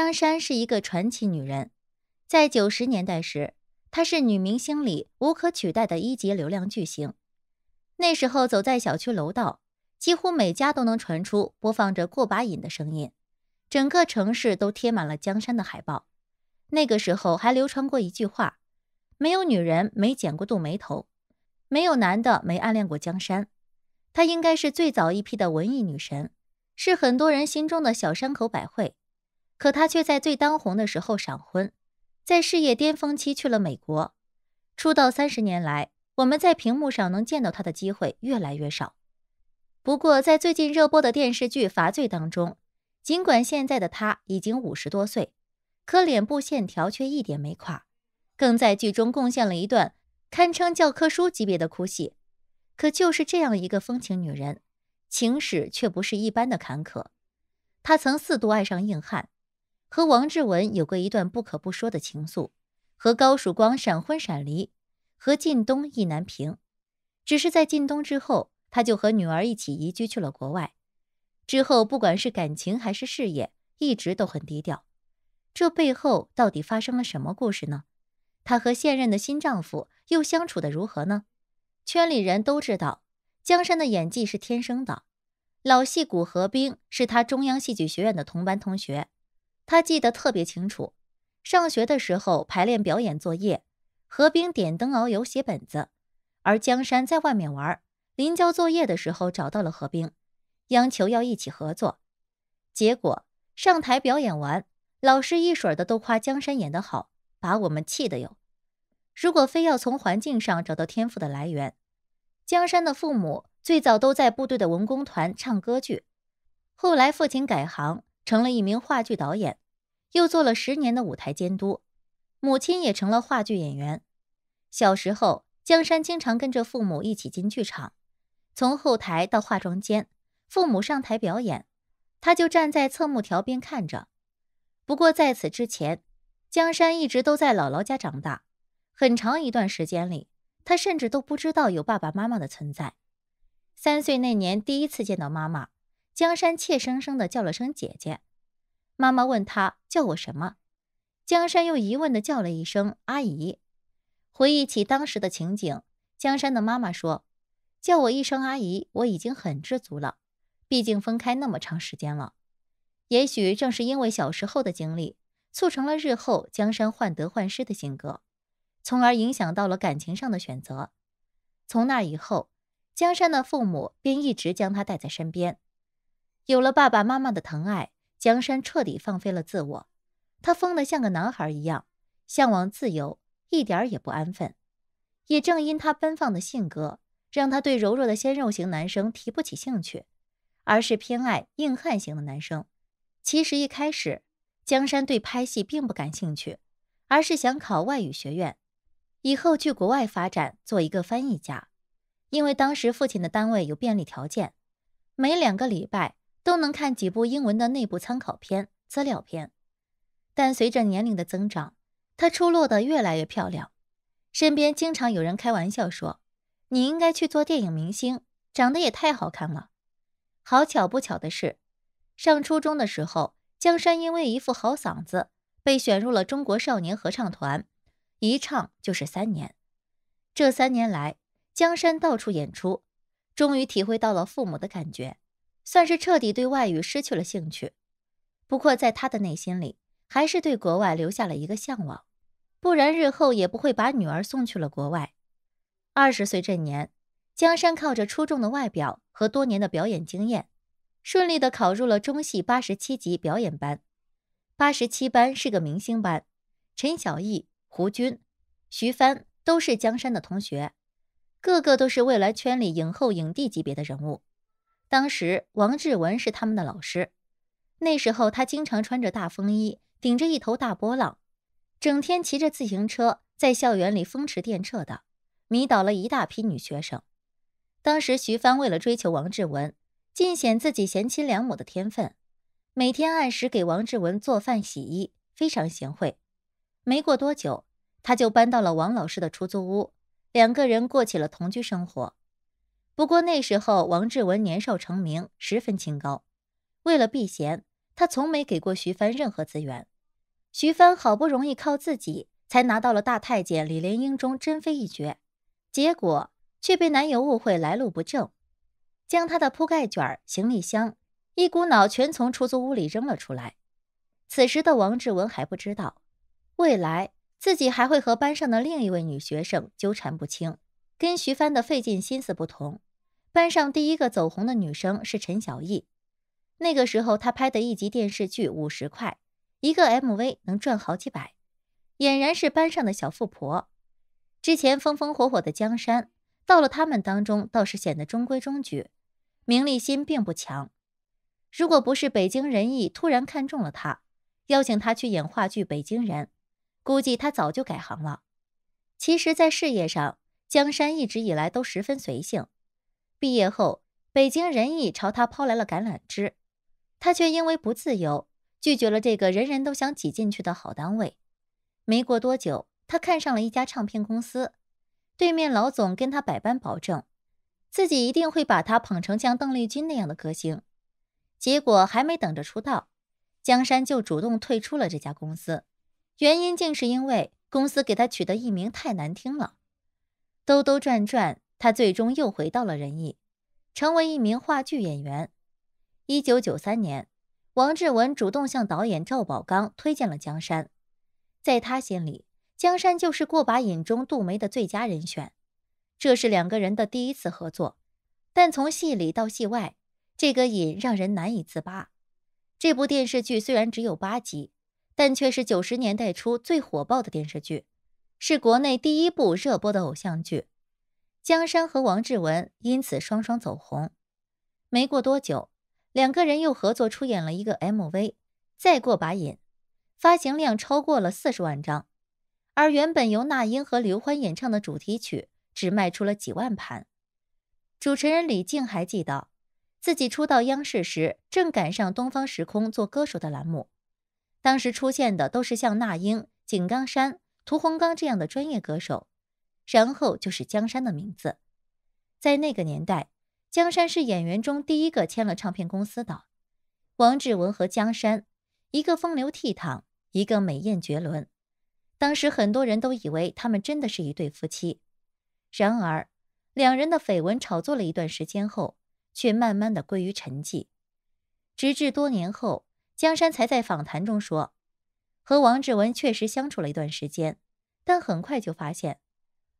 江山是一个传奇女人，在九十年代时，她是女明星里无可取代的一级流量巨星。那时候走在小区楼道，几乎每家都能传出播放着《过把瘾》的声音，整个城市都贴满了江山的海报。那个时候还流传过一句话：“没有女人没剪过肚眉头，没有男的没暗恋过江山。”她应该是最早一批的文艺女神，是很多人心中的小山口百惠。可她却在最当红的时候闪婚，在事业巅峰期去了美国。出道三十年来，我们在屏幕上能见到她的机会越来越少。不过，在最近热播的电视剧《罚罪》当中，尽管现在的她已经五十多岁，可脸部线条却一点没垮，更在剧中贡献了一段堪称教科书级别的哭戏。可就是这样一个风情女人，情史却不是一般的坎坷。她曾四度爱上硬汉。和王志文有过一段不可不说的情愫，和高曙光闪婚闪离，和靳东意难平，只是在靳东之后，他就和女儿一起移居去了国外，之后不管是感情还是事业，一直都很低调。这背后到底发生了什么故事呢？她和现任的新丈夫又相处的如何呢？圈里人都知道，江山的演技是天生的，老戏骨何冰是他中央戏剧学院的同班同学。他记得特别清楚，上学的时候排练表演作业，何冰点灯熬油写本子，而江山在外面玩。临交作业的时候找到了何冰，央求要一起合作。结果上台表演完，老师一水的都夸江山演得好，把我们气的哟。如果非要从环境上找到天赋的来源，江山的父母最早都在部队的文工团唱歌剧，后来父亲改行。成了一名话剧导演，又做了十年的舞台监督，母亲也成了话剧演员。小时候，江山经常跟着父母一起进剧场，从后台到化妆间，父母上台表演，他就站在侧幕条边看着。不过在此之前，江山一直都在姥姥家长大，很长一段时间里，他甚至都不知道有爸爸妈妈的存在。三岁那年，第一次见到妈妈。江山怯生生地叫了声“姐姐”，妈妈问他叫我什么，江山又疑问地叫了一声“阿姨”。回忆起当时的情景，江山的妈妈说：“叫我一声阿姨，我已经很知足了。毕竟分开那么长时间了，也许正是因为小时候的经历，促成了日后江山患得患失的性格，从而影响到了感情上的选择。从那以后，江山的父母便一直将他带在身边。”有了爸爸妈妈的疼爱，江山彻底放飞了自我，他疯得像个男孩一样，向往自由，一点也不安分。也正因他奔放的性格，让他对柔弱的鲜肉型男生提不起兴趣，而是偏爱硬汉型的男生。其实一开始，江山对拍戏并不感兴趣，而是想考外语学院，以后去国外发展，做一个翻译家。因为当时父亲的单位有便利条件，每两个礼拜。都能看几部英文的内部参考片、资料片，但随着年龄的增长，她出落得越来越漂亮，身边经常有人开玩笑说：“你应该去做电影明星，长得也太好看了。”好巧不巧的是，上初中的时候，江山因为一副好嗓子被选入了中国少年合唱团，一唱就是三年。这三年来，江山到处演出，终于体会到了父母的感觉。算是彻底对外语失去了兴趣，不过在他的内心里，还是对国外留下了一个向往，不然日后也不会把女儿送去了国外。二十岁这年，江山靠着出众的外表和多年的表演经验，顺利的考入了中戏八十七级表演班。八十七班是个明星班，陈小艺、胡军、徐帆都是江山的同学，个个都是未来圈里影后影帝级别的人物。当时，王志文是他们的老师。那时候，他经常穿着大风衣，顶着一头大波浪，整天骑着自行车在校园里风驰电掣的，迷倒了一大批女学生。当时，徐帆为了追求王志文，尽显自己贤妻良母的天分，每天按时给王志文做饭洗衣，非常贤惠。没过多久，他就搬到了王老师的出租屋，两个人过起了同居生活。不过那时候，王志文年少成名，十分清高。为了避嫌，他从没给过徐帆任何资源。徐帆好不容易靠自己才拿到了大太监李莲英中珍妃一角，结果却被男友误会来路不正，将他的铺盖卷、行李箱一股脑全从出租屋里扔了出来。此时的王志文还不知道，未来自己还会和班上的另一位女学生纠缠不清。跟徐帆的费尽心思不同，班上第一个走红的女生是陈小艺。那个时候，她拍的一集电视剧五十块，一个 MV 能赚好几百，俨然是班上的小富婆。之前风风火火的江山，到了他们当中倒是显得中规中矩，名利心并不强。如果不是北京人艺突然看中了他，邀请他去演话剧《北京人》，估计他早就改行了。其实，在事业上，江山一直以来都十分随性，毕业后，北京人艺朝他抛来了橄榄枝，他却因为不自由拒绝了这个人人都想挤进去的好单位。没过多久，他看上了一家唱片公司，对面老总跟他百般保证，自己一定会把他捧成像邓丽君那样的歌星。结果还没等着出道，江山就主动退出了这家公司，原因竟是因为公司给他取的艺名太难听了。兜兜转转，他最终又回到了仁义，成为一名话剧演员。一九九三年，王志文主动向导演赵宝刚推荐了江山，在他心里，江山就是《过把瘾》中杜梅的最佳人选。这是两个人的第一次合作，但从戏里到戏外，这个瘾让人难以自拔。这部电视剧虽然只有八集，但却是九十年代初最火爆的电视剧。是国内第一部热播的偶像剧，江山和王志文因此双双走红。没过多久，两个人又合作出演了一个 MV，《再过把瘾》，发行量超过了四十万张，而原本由那英和刘欢演唱的主题曲只卖出了几万盘。主持人李静还记得，自己出道央视时正赶上《东方时空》做歌手的栏目，当时出现的都是像那英、井冈山。屠洪刚这样的专业歌手，然后就是江山的名字。在那个年代，江山是演员中第一个签了唱片公司的。王志文和江山，一个风流倜傥，一个美艳绝伦。当时很多人都以为他们真的是一对夫妻。然而，两人的绯闻炒作了一段时间后，却慢慢的归于沉寂。直至多年后，江山才在访谈中说。和王志文确实相处了一段时间，但很快就发现，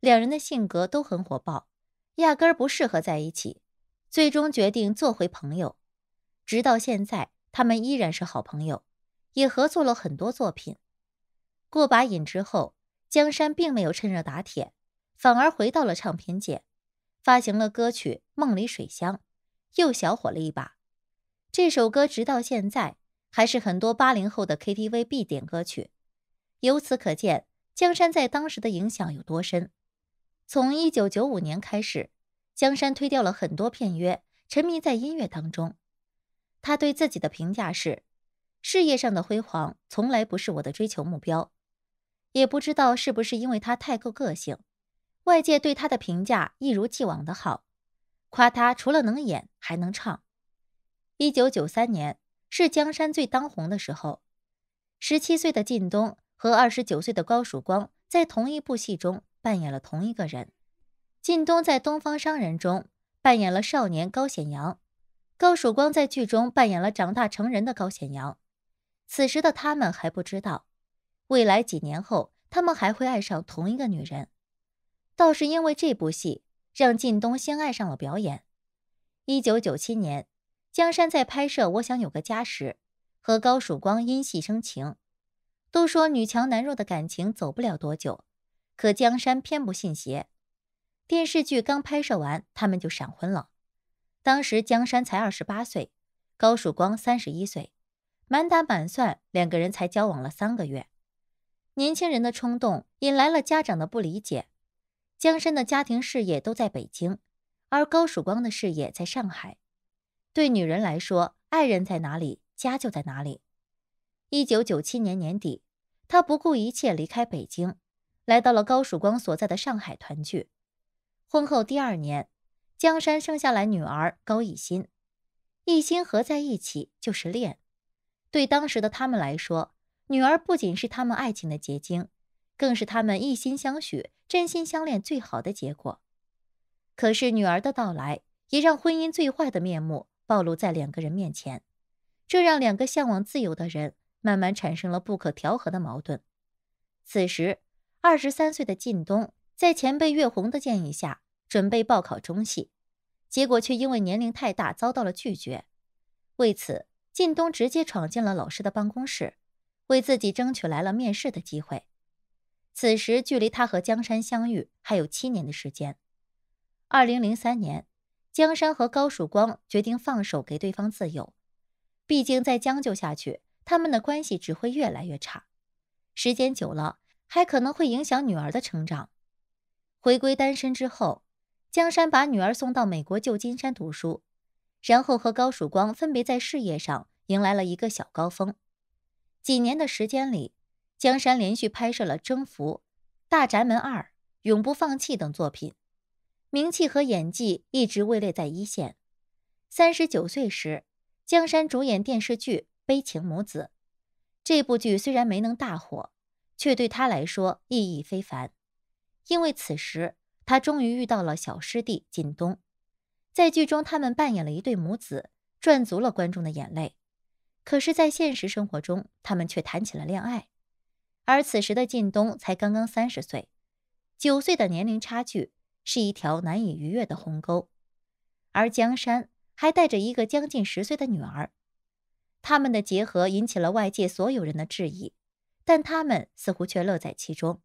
两人的性格都很火爆，压根儿不适合在一起。最终决定做回朋友，直到现在，他们依然是好朋友，也合作了很多作品。过把瘾之后，江山并没有趁热打铁，反而回到了唱片界，发行了歌曲《梦里水乡》，又小火了一把。这首歌直到现在。还是很多八零后的 KTV 必点歌曲，由此可见，江山在当时的影响有多深。从一九九五年开始，江山推掉了很多片约，沉迷在音乐当中。他对自己的评价是：事业上的辉煌从来不是我的追求目标。也不知道是不是因为他太够个性，外界对他的评价一如既往的好，夸他除了能演还能唱。一九九三年。是江山最当红的时候，十七岁的靳东和二十九岁的高曙光在同一部戏中扮演了同一个人。靳东在《东方商人》中扮演了少年高显阳，高曙光在剧中扮演了长大成人的高显阳。此时的他们还不知道，未来几年后他们还会爱上同一个女人。倒是因为这部戏让靳东先爱上了表演。一九九七年。江山在拍摄《我想有个家》时，和高曙光因戏生情。都说女强男弱的感情走不了多久，可江山偏不信邪。电视剧刚拍摄完，他们就闪婚了。当时江山才二十八岁，高曙光三十一岁，满打满算两个人才交往了三个月。年轻人的冲动引来了家长的不理解。江山的家庭事业都在北京，而高曙光的事业在上海。对女人来说，爱人在哪里，家就在哪里。一九九七年年底，她不顾一切离开北京，来到了高曙光所在的上海团聚。婚后第二年，江山生下来女儿高以心，一心合在一起就是恋。对当时的他们来说，女儿不仅是他们爱情的结晶，更是他们一心相许、真心相恋最好的结果。可是女儿的到来，也让婚姻最坏的面目。暴露在两个人面前，这让两个向往自由的人慢慢产生了不可调和的矛盾。此时，二十三岁的靳东在前辈岳红的建议下准备报考中戏，结果却因为年龄太大遭到了拒绝。为此，靳东直接闯进了老师的办公室，为自己争取来了面试的机会。此时，距离他和江山相遇还有七年的时间。二零零三年。江山和高曙光决定放手给对方自由，毕竟再将就下去，他们的关系只会越来越差，时间久了还可能会影响女儿的成长。回归单身之后，江山把女儿送到美国旧金山读书，然后和高曙光分别在事业上迎来了一个小高峰。几年的时间里，江山连续拍摄了《征服》《大宅门二》《永不放弃》等作品。名气和演技一直位列在一线。三十九岁时，江山主演电视剧《悲情母子》，这部剧虽然没能大火，却对他来说意义非凡。因为此时他终于遇到了小师弟靳东，在剧中他们扮演了一对母子，赚足了观众的眼泪。可是，在现实生活中，他们却谈起了恋爱。而此时的靳东才刚刚三十岁，九岁的年龄差距。是一条难以逾越的鸿沟，而江山还带着一个将近十岁的女儿，他们的结合引起了外界所有人的质疑，但他们似乎却乐在其中。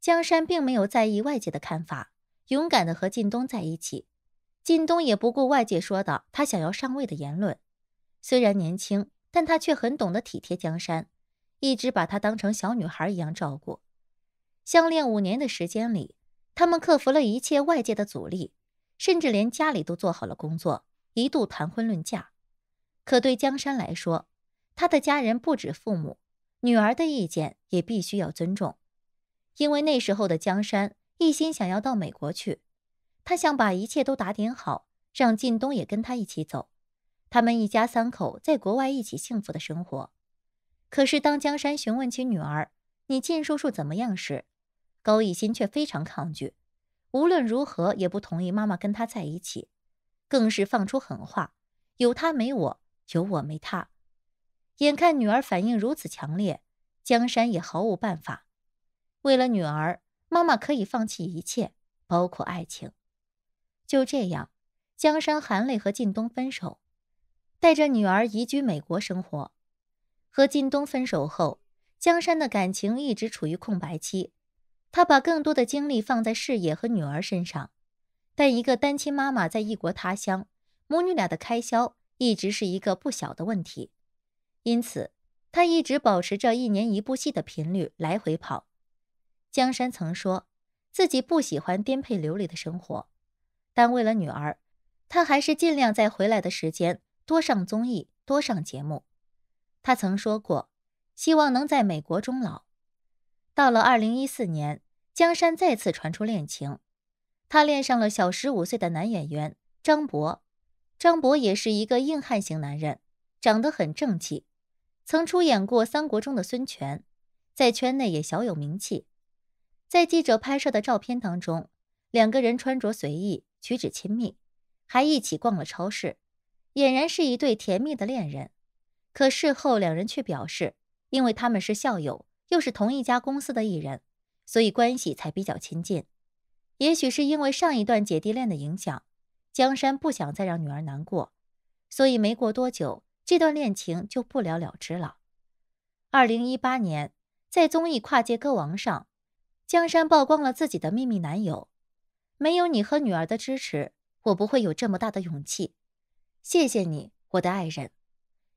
江山并没有在意外界的看法，勇敢的和靳东在一起，靳东也不顾外界说道他想要上位的言论。虽然年轻，但他却很懂得体贴江山，一直把她当成小女孩一样照顾。相恋五年的时间里。他们克服了一切外界的阻力，甚至连家里都做好了工作，一度谈婚论嫁。可对江山来说，他的家人不止父母，女儿的意见也必须要尊重。因为那时候的江山一心想要到美国去，他想把一切都打点好，让靳东也跟他一起走，他们一家三口在国外一起幸福的生活。可是当江山询问起女儿：“你靳叔叔怎么样时，高一心却非常抗拒，无论如何也不同意妈妈跟他在一起，更是放出狠话：“有他没我，有我没他。”眼看女儿反应如此强烈，江山也毫无办法。为了女儿，妈妈可以放弃一切，包括爱情。就这样，江山含泪和靳东分手，带着女儿移居美国生活。和靳东分手后，江山的感情一直处于空白期。他把更多的精力放在事业和女儿身上，但一个单亲妈妈在异国他乡，母女俩的开销一直是一个不小的问题，因此他一直保持着一年一部戏的频率来回跑。江山曾说，自己不喜欢颠沛流离的生活，但为了女儿，他还是尽量在回来的时间多上综艺、多上节目。他曾说过，希望能在美国终老。到了二零一四年，江山再次传出恋情，他恋上了小十五岁的男演员张博。张博也是一个硬汉型男人，长得很正气，曾出演过《三国》中的孙权，在圈内也小有名气。在记者拍摄的照片当中，两个人穿着随意，举止亲密，还一起逛了超市，俨然是一对甜蜜的恋人。可事后两人却表示，因为他们是校友。又是同一家公司的艺人，所以关系才比较亲近。也许是因为上一段姐弟恋的影响，江山不想再让女儿难过，所以没过多久，这段恋情就不了了之了。二零一八年，在综艺《跨界歌王》上，江山曝光了自己的秘密男友。没有你和女儿的支持，我不会有这么大的勇气。谢谢你，我的爱人。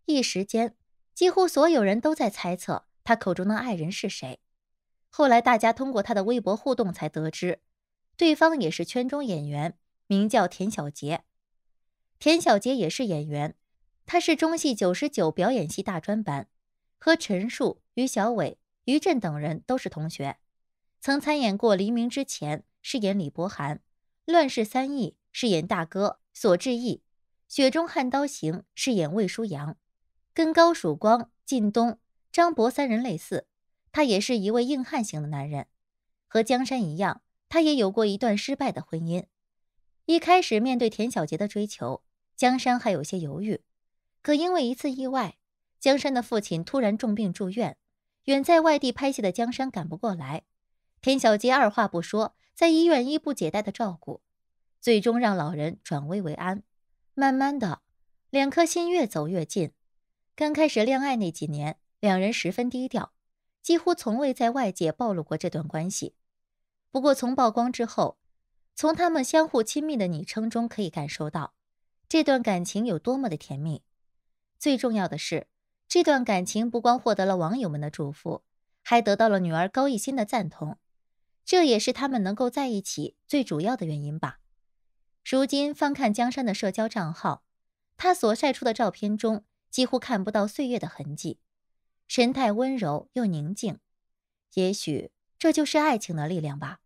一时间，几乎所有人都在猜测。他口中的爱人是谁？后来大家通过他的微博互动才得知，对方也是圈中演员，名叫田小杰。田小杰也是演员，他是中戏九十九表演系大专班，和陈数、于小伟、于震等人都是同学，曾参演过《黎明之前》饰演李博涵，《乱世三义》饰演大哥索志毅，《雪中悍刀行》饰演魏舒阳，跟高曙光、靳东。张博三人类似，他也是一位硬汉型的男人，和江山一样，他也有过一段失败的婚姻。一开始面对田小杰的追求，江山还有些犹豫，可因为一次意外，江山的父亲突然重病住院，远在外地拍戏的江山赶不过来，田小杰二话不说，在医院衣不解带的照顾，最终让老人转危为安。慢慢的，两颗心越走越近。刚开始恋爱那几年。两人十分低调，几乎从未在外界暴露过这段关系。不过，从曝光之后，从他们相互亲密的昵称中可以感受到，这段感情有多么的甜蜜。最重要的是，这段感情不光获得了网友们的祝福，还得到了女儿高一心的赞同。这也是他们能够在一起最主要的原因吧。如今，翻看江山的社交账号，他所晒出的照片中几乎看不到岁月的痕迹。神态温柔又宁静，也许这就是爱情的力量吧。